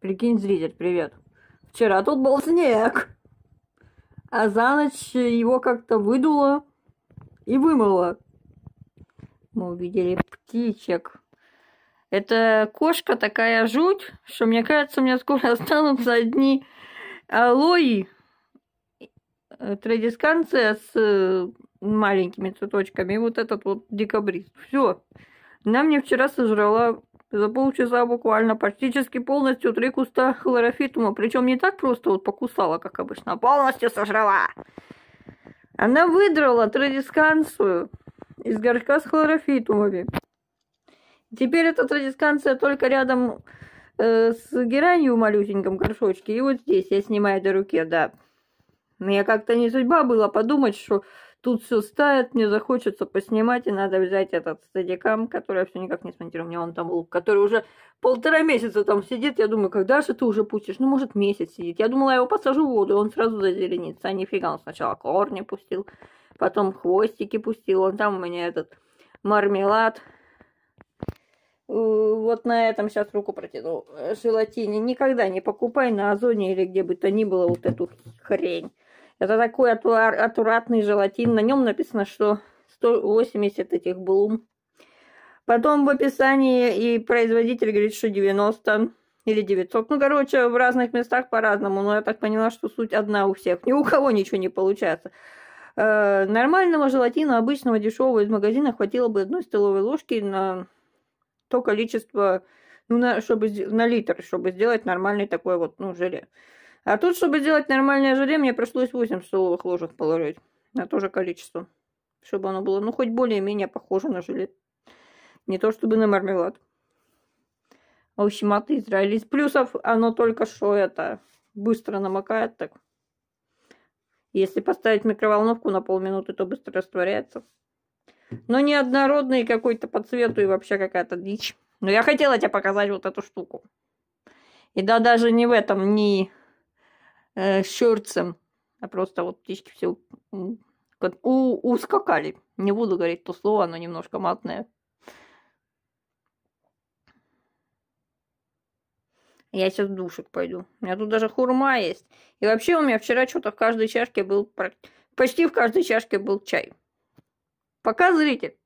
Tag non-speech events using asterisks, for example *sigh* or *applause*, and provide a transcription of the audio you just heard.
Прикинь, зритель, привет. Вчера тут был снег. А за ночь его как-то выдуло и вымыло. Мы увидели птичек. Это кошка такая жуть, что мне кажется, у меня скоро *laughs* останутся одни алои, э, традисканция с э, маленькими цветочками и вот этот вот декабрист. Все. Она мне вчера сожрала за полчаса буквально практически полностью три куста хлорофитума. Причем не так просто вот покусала, как обычно, а полностью сожрала. Она выдрала традисканцию из горшка с хлорофитумами. Теперь эта традисканция только рядом э, с геранью в малюсеньком горшочке. И вот здесь я снимаю до руки, да. Но я как-то не судьба была подумать, что Тут все стает, мне захочется поснимать, и надо взять этот стадикам, который я все никак не смонтирую. У меня он там лук, который уже полтора месяца там сидит. Я думаю, когда же ты уже пустишь? Ну, может, месяц сидит. Я думала, я его посажу в воду, и он сразу зазеленится. А нифига, он сначала корни пустил, потом хвостики пустил. Он там у меня этот мармелад. Э, вот на этом сейчас руку протяну. Желатине никогда не покупай на Озоне или где бы то ни было вот эту хрень. Это такой аккуратный желатин. На нем написано, что 180 этих блум. Потом в описании и производитель говорит, что 90 или 900. Ну, короче, в разных местах по-разному. Но я так поняла, что суть одна у всех. Ни у кого ничего не получается. Э, нормального желатина, обычного, дешевого из магазина хватило бы одной столовой ложки на то количество, ну, на, чтобы, на литр, чтобы сделать нормальный такой вот, ну, желе. А тут, чтобы делать нормальное желе, мне пришлось 8 столовых ложек положить. На то же количество. Чтобы оно было, ну, хоть более-менее похоже на желе. Не то чтобы на мармелад. В общем, от Израиля. Из плюсов оно только что это быстро намокает так. Если поставить микроволновку на полминуты, то быстро растворяется. Но неоднородный какой-то по цвету и вообще какая-то дичь. Но я хотела тебе показать вот эту штуку. И да, даже не в этом, не шерцем, э, а просто вот птички все у, ускакали. Не буду говорить то слово, оно немножко матное. Я сейчас в душик пойду. У меня тут даже хурма есть. И вообще у меня вчера что-то в каждой чашке был... Почти в каждой чашке был чай. Пока, зритель!